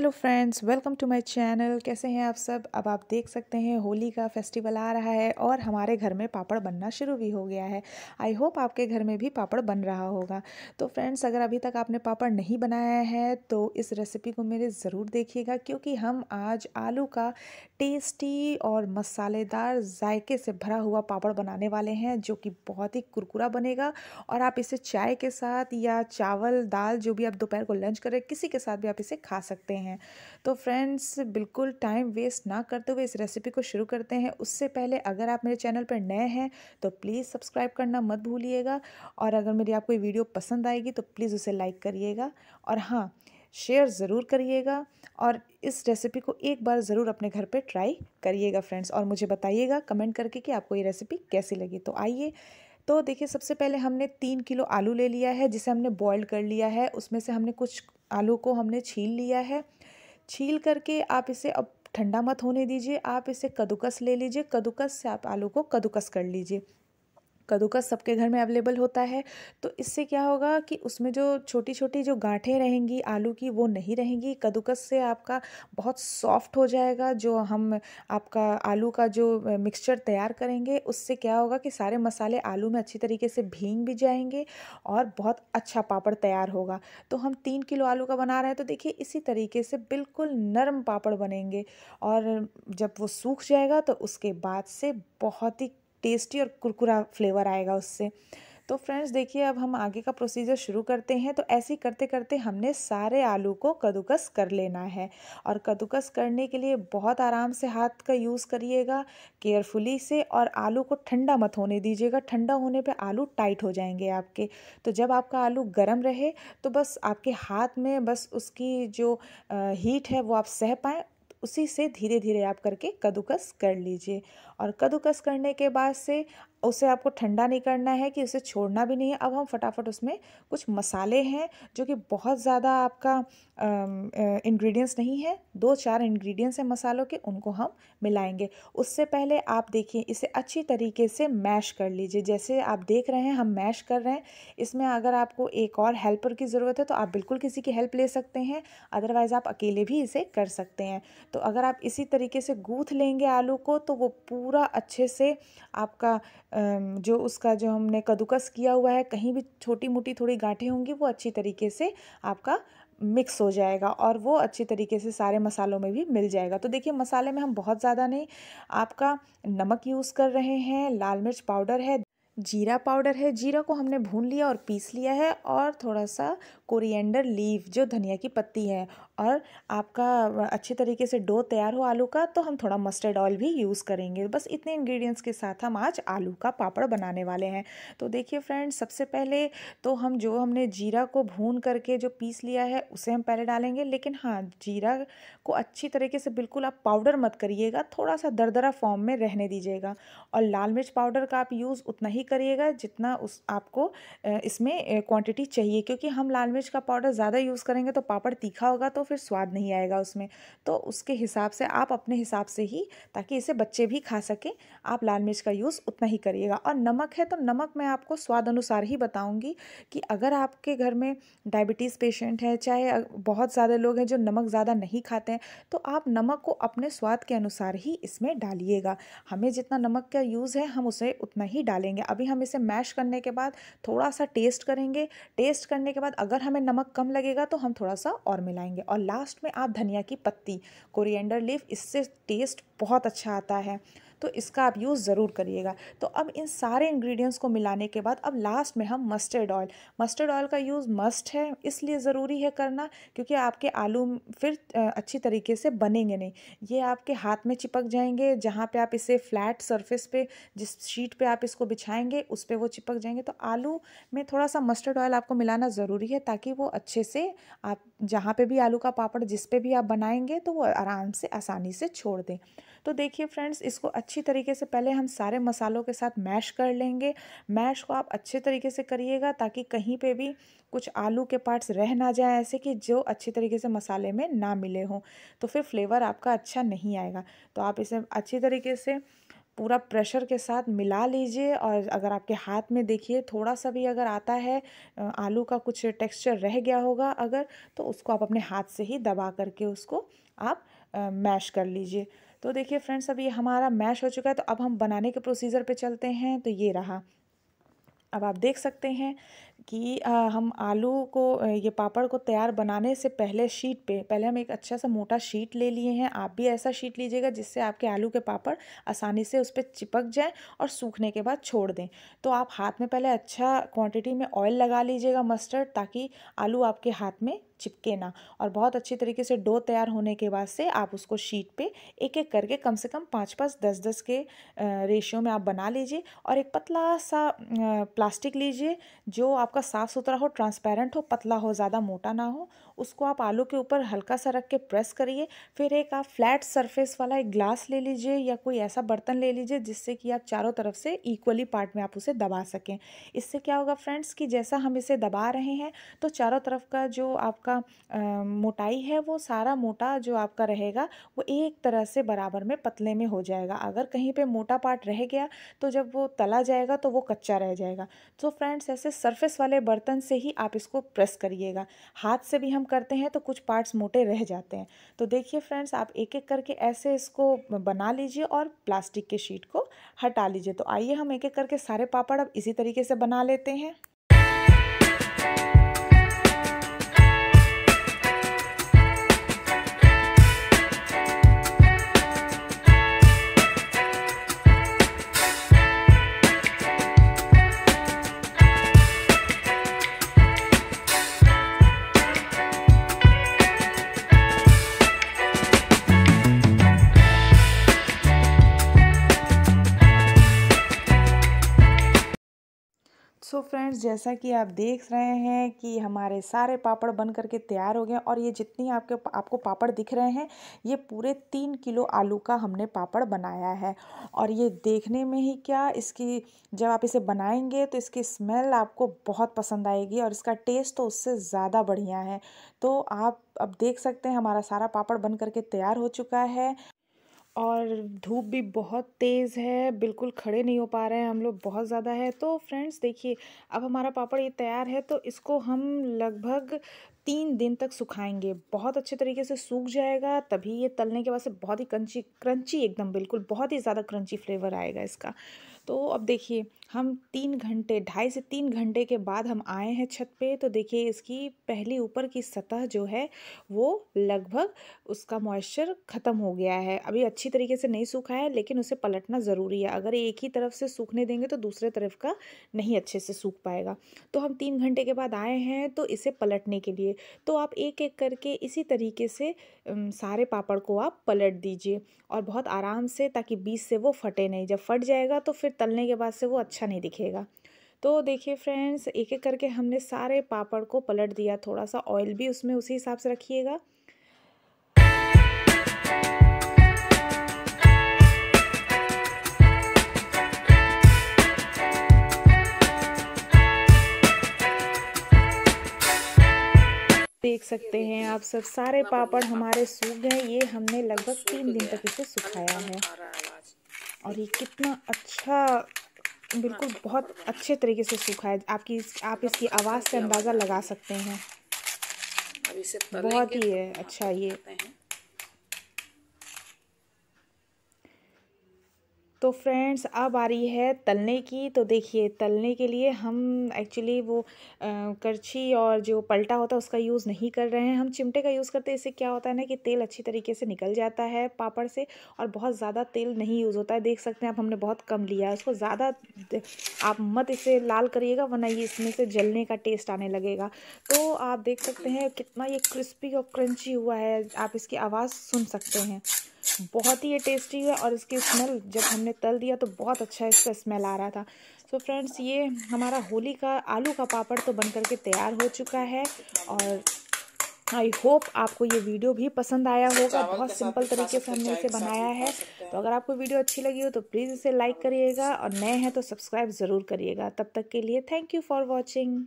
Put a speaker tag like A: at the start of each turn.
A: hello friends welcome to my channel कैसे हैं आप सब अब आप देख सकते हैं होली का फेस्टिवल आ रहा है और हमारे घर में पापड़ बनना शुरू भी हो गया है आई होप आपके घर में भी पापड़ बन रहा होगा तो फ्रेंड्स अगर अभी तक आपने पापड़ नहीं बनाया है तो इस रेसिपी को मेरे ज़रूर देखिएगा क्योंकि हम आज आलू का टेस्टी और मसालेदार जायके से भरा हुआ पापड़ बनाने वाले हैं जो कि बहुत ही कुरकुरा बनेगा और आप इसे चाय के साथ या चावल दाल जो भी आप दोपहर को लंच करें किसी के साथ भी आप इसे खा सकते हैं हैं तो फ्रेंड्स बिल्कुल टाइम वेस्ट ना करते हुए इस रेसिपी को शुरू करते हैं उससे पहले अगर आप मेरे चैनल पर नए हैं तो प्लीज़ सब्सक्राइब करना मत भूलिएगा और अगर मेरी आपको वीडियो पसंद आएगी तो प्लीज़ उसे लाइक करिएगा और हाँ शेयर ज़रूर करिएगा और इस रेसिपी को एक बार ज़रूर अपने घर पे ट्राई करिएगा फ्रेंड्स और मुझे बताइएगा कमेंट करके कि आपको ये रेसिपी कैसी लगी तो आइए तो देखिए सबसे पहले हमने तीन किलो आलू ले लिया है जिसे हमने बॉईल कर लिया है उसमें से हमने कुछ आलू को हमने छील लिया है छील करके आप इसे अब ठंडा मत होने दीजिए आप इसे कद्दूकस ले लीजिए कद्दूकस से आप आलू को कद्दूकस कर लीजिए कद्दूकस सबके घर में अवेलेबल होता है तो इससे क्या होगा कि उसमें जो छोटी छोटी जो गांठें रहेंगी आलू की वो नहीं रहेंगी कद्दूकस से आपका बहुत सॉफ्ट हो जाएगा जो हम आपका आलू का जो मिक्सचर तैयार करेंगे उससे क्या होगा कि सारे मसाले आलू में अच्छी तरीके से भींग भी जाएंगे और बहुत अच्छा पापड़ तैयार होगा तो हम तीन किलो आलू का बना रहे हैं तो देखिए इसी तरीके से बिल्कुल नरम पापड़ बनेंगे और जब वो सूख जाएगा तो उसके बाद से बहुत ही टेस्टी और कुरकुरा फ्लेवर आएगा उससे तो फ्रेंड्स देखिए अब हम आगे का प्रोसीजर शुरू करते हैं तो ऐसे ही करते करते हमने सारे आलू को कद्दूकस कर लेना है और कद्दूकस करने के लिए बहुत आराम से हाथ का यूज़ करिएगा केयरफुली से और आलू को ठंडा मत होने दीजिएगा ठंडा होने पे आलू टाइट हो जाएंगे आपके तो जब आपका आलू गर्म रहे तो बस आपके हाथ में बस उसकी जो हीट है वो आप सह पाएँ उसी से धीरे धीरे आप करके कद्दूकस कर लीजिए और कद्दूकस करने के बाद से उसे आपको ठंडा नहीं करना है कि उसे छोड़ना भी नहीं है अब हम फटाफट उसमें कुछ मसाले हैं जो कि बहुत ज़्यादा आपका इंग्रेडिएंट्स नहीं है दो चार इंग्रेडिएंट्स हैं मसालों के उनको हम मिलाएंगे उससे पहले आप देखिए इसे अच्छी तरीके से मैश कर लीजिए जैसे आप देख रहे हैं हम मैश कर रहे हैं इसमें अगर आपको एक और हेल्पर की ज़रूरत है तो आप बिल्कुल किसी की हेल्प ले सकते हैं अदरवाइज़ आप अकेले भी इसे कर सकते हैं तो अगर आप इसी तरीके से गूँथ लेंगे आलू को तो वो पूरा अच्छे से आपका जो उसका जो हमने कद्दूकस किया हुआ है कहीं भी छोटी मोटी थोड़ी गांठें होंगी वो अच्छी तरीके से आपका मिक्स हो जाएगा और वो अच्छी तरीके से सारे मसालों में भी मिल जाएगा तो देखिए मसाले में हम बहुत ज़्यादा नहीं आपका नमक यूज़ कर रहे हैं लाल मिर्च पाउडर है जीरा पाउडर है जीरा को हमने भून लिया और पीस लिया है और थोड़ा सा कोरिएंडर लीव जो धनिया की पत्ती है और आपका अच्छे तरीके से डो तैयार हो आलू का तो हम थोड़ा मस्टर्ड ऑयल भी यूज़ करेंगे बस इतने इंग्रेडिएंट्स के साथ हम आज आलू का पापड़ बनाने वाले हैं तो देखिए फ्रेंड्स सबसे पहले तो हम जो हमने जीरा को भून करके जो पीस लिया है उसे हम पहले डालेंगे लेकिन हाँ जीरा को अच्छी तरीके से बिल्कुल आप पाउडर मत करिएगा थोड़ा सा दरदरा फॉर्म में रहने दीजिएगा और लाल मिर्च पाउडर का आप यूज़ उतना ही करिएगा जितना उस आपको इसमें क्वांटिटी चाहिए क्योंकि हम लाल मिर्च का पाउडर ज़्यादा यूज़ करेंगे तो पापड़ तीखा होगा तो फिर स्वाद नहीं आएगा उसमें तो उसके हिसाब से आप अपने हिसाब से ही ताकि इसे बच्चे भी खा सकें आप लाल मिर्च का यूज़ उतना ही करिएगा और नमक है तो नमक मैं आपको स्वाद अनुसार ही बताऊँगी कि अगर आपके घर में डायबिटीज़ पेशेंट है चाहे बहुत ज़्यादा लोग हैं जो नमक ज़्यादा नहीं खाते हैं तो आप नमक को अपने स्वाद के अनुसार ही इसमें डालिएगा हमें जितना नमक का यूज़ है हम उसे उतना ही डालेंगे अभी हम इसे मैश करने के बाद थोड़ा सा टेस्ट करेंगे टेस्ट करने के बाद अगर हमें नमक कम लगेगा तो हम थोड़ा सा और मिलाएंगे और लास्ट में आप धनिया की पत्ती कोरिएंडर लीफ इससे टेस्ट बहुत अच्छा आता है तो इसका आप यूज़ ज़रूर करिएगा तो अब इन सारे इंग्रेडिएंट्स को मिलाने के बाद अब लास्ट में हम मस्टर्ड ऑयल मस्टर्ड ऑयल का यूज़ मस्ट है इसलिए ज़रूरी है करना क्योंकि आपके आलू फिर अच्छी तरीके से बनेंगे नहीं ये आपके हाथ में चिपक जाएंगे जहाँ पर आप इसे फ्लैट सर्फेस पे जिस शीट पर आप इसको बिछाएंगे उस पर वो चिपक जाएंगे तो आलू में थोड़ा सा मस्टर्ड ऑयल आपको मिलाना ज़रूरी है ताकि वो अच्छे से आप जहाँ पे भी आलू का पापड़ जिस पे भी आप बनाएंगे तो वो आराम से आसानी से छोड़ दें तो देखिए फ्रेंड्स इसको अच्छी तरीके से पहले हम सारे मसालों के साथ मैश कर लेंगे मैश को आप अच्छे तरीके से करिएगा ताकि कहीं पे भी कुछ आलू के पार्ट्स रह ना जाए ऐसे कि जो अच्छी तरीके से मसाले में ना मिले हों तो फिर फ्लेवर आपका अच्छा नहीं आएगा तो आप इसे अच्छी तरीके से पूरा प्रेशर के साथ मिला लीजिए और अगर आपके हाथ में देखिए थोड़ा सा भी अगर आता है आलू का कुछ टेक्सचर रह गया होगा अगर तो उसको आप अपने हाथ से ही दबा करके उसको आप मैश कर लीजिए तो देखिए फ्रेंड्स अब ये हमारा मैश हो चुका है तो अब हम बनाने के प्रोसीजर पे चलते हैं तो ये रहा अब आप देख सकते हैं कि हम आलू को ये पापड़ को तैयार बनाने से पहले शीट पे पहले हम एक अच्छा सा मोटा शीट ले लिए हैं आप भी ऐसा शीट लीजिएगा जिससे आपके आलू के पापड़ आसानी से उस पर चिपक जाएँ और सूखने के बाद छोड़ दें तो आप हाथ में पहले अच्छा क्वांटिटी में ऑयल लगा लीजिएगा मस्टर्ड ताकि आलू आपके हाथ में चिपके ना और बहुत अच्छी तरीके से डो तैयार होने के बाद से आप उसको शीट पे एक एक करके कम से कम पाँच पाँच दस दस के रेशियो में आप बना लीजिए और एक पतला सा प्लास्टिक लीजिए जो आप आपका साफ़ सुथरा हो ट्रांसपेरेंट हो पतला हो ज़्यादा मोटा ना हो उसको आप आलू के ऊपर हल्का सा रख के प्रेस करिए फिर एक आप फ्लैट सरफेस वाला एक ग्लास ले लीजिए या कोई ऐसा बर्तन ले लीजिए जिससे कि आप चारों तरफ से इक्वली पार्ट में आप उसे दबा सकें इससे क्या होगा फ्रेंड्स कि जैसा हम इसे दबा रहे हैं तो चारों तरफ का जो आपका आ, मोटाई है वो सारा मोटा जो आपका रहेगा वो एक तरह से बराबर में पतले में हो जाएगा अगर कहीं पर मोटा पार्ट रह गया तो जब वो तला जाएगा तो वो कच्चा रह जाएगा तो फ्रेंड्स ऐसे सरफेस वाले बर्तन से ही आप इसको प्रेस करिएगा हाथ से भी हम करते हैं तो कुछ पार्ट्स मोटे रह जाते हैं तो देखिए फ्रेंड्स आप एक एक करके ऐसे इसको बना लीजिए और प्लास्टिक के शीट को हटा लीजिए तो आइए हम एक एक करके सारे पापड़ अब इसी तरीके से बना लेते हैं जैसा कि आप देख रहे हैं कि हमारे सारे पापड़ बन करके तैयार हो गए और ये जितनी आपके आपको पापड़ दिख रहे हैं ये पूरे तीन किलो आलू का हमने पापड़ बनाया है और ये देखने में ही क्या इसकी जब आप इसे बनाएंगे तो इसकी स्मेल आपको बहुत पसंद आएगी और इसका टेस्ट तो उससे ज़्यादा बढ़िया है तो आप अब देख सकते हैं हमारा सारा पापड़ बन करके तैयार हो चुका है और धूप भी बहुत तेज़ है बिल्कुल खड़े नहीं हो पा रहे हैं हम लोग बहुत ज़्यादा है तो फ्रेंड्स देखिए अब हमारा पापड़ ये तैयार है तो इसको हम लगभग तीन दिन तक सुखाएंगे बहुत अच्छे तरीके से सूख जाएगा तभी ये तलने के बाद से बहुत ही क्रंची क्रंची एकदम बिल्कुल बहुत ही ज़्यादा क्रंची फ्लेवर आएगा इसका तो अब देखिए हम तीन घंटे ढाई से तीन घंटे के बाद हम आए हैं छत पे तो देखिए इसकी पहली ऊपर की सतह जो है वो लगभग उसका मॉइस्चर ख़त्म हो गया है अभी अच्छी तरीके से नहीं सूखा है लेकिन उसे पलटना ज़रूरी है अगर एक ही तरफ से सूखने देंगे तो दूसरे तरफ का नहीं अच्छे से सूख पाएगा तो हम तीन घंटे के बाद आए हैं तो इसे पलटने के लिए तो आप एक एक करके इसी तरीके से सारे पापड़ को आप पलट दीजिए और बहुत आराम से ताकि बीज से वो फटे नहीं जब फट जाएगा तो फिर फिर तलने के बाद से वो अच्छा नहीं दिखेगा तो देखिए फ्रेंड्स एक एक करके हमने सारे पापड़ को पलट दिया थोड़ा सा ऑयल भी उसमें उसी हिसाब से रखिएगा देख सकते हैं आप सब सारे पापड़ हमारे सूख गए ये हमने लगभग तीन दिन तक इसे सुखाया है और ये कितना अच्छा बिल्कुल बहुत अच्छे तरीके से सूखा है आपकी आप इसकी आवाज़ से अंदाज़ा लगा सकते हैं बहुत ही है अच्छा ये तो फ्रेंड्स अब आ रही है तलने की तो देखिए तलने के लिए हम एक्चुअली वो करछी और जो पलटा होता है उसका यूज़ नहीं कर रहे हैं हम चिमटे का यूज़ करते हैं इससे क्या होता है ना कि तेल अच्छी तरीके से निकल जाता है पापड़ से और बहुत ज़्यादा तेल नहीं यूज़ होता है देख सकते हैं आप हमने बहुत कम लिया है उसको ज़्यादा आप मत इसे लाल करिएगा वरना ये इसमें से जलने का टेस्ट आने लगेगा तो आप देख सकते हैं कितना ये क्रिस्पी और क्रंची हुआ है आप इसकी आवाज़ सुन सकते हैं बहुत ही ये टेस्टी है और इसकी स्मेल जब हमने तल दिया तो बहुत अच्छा इसका स्मेल आ रहा था सो so फ्रेंड्स ये हमारा होली का आलू का पापड़ तो बन करके तैयार हो चुका है और आई होप आपको ये वीडियो भी पसंद आया होगा बहुत सिंपल तरीके से हमने इसे बनाया है तो अगर आपको वीडियो अच्छी लगी हो तो प्लीज़ इसे लाइक करिएगा और नए हैं तो सब्सक्राइब ज़रूर करिएगा तब तक के लिए थैंक यू फॉर वॉचिंग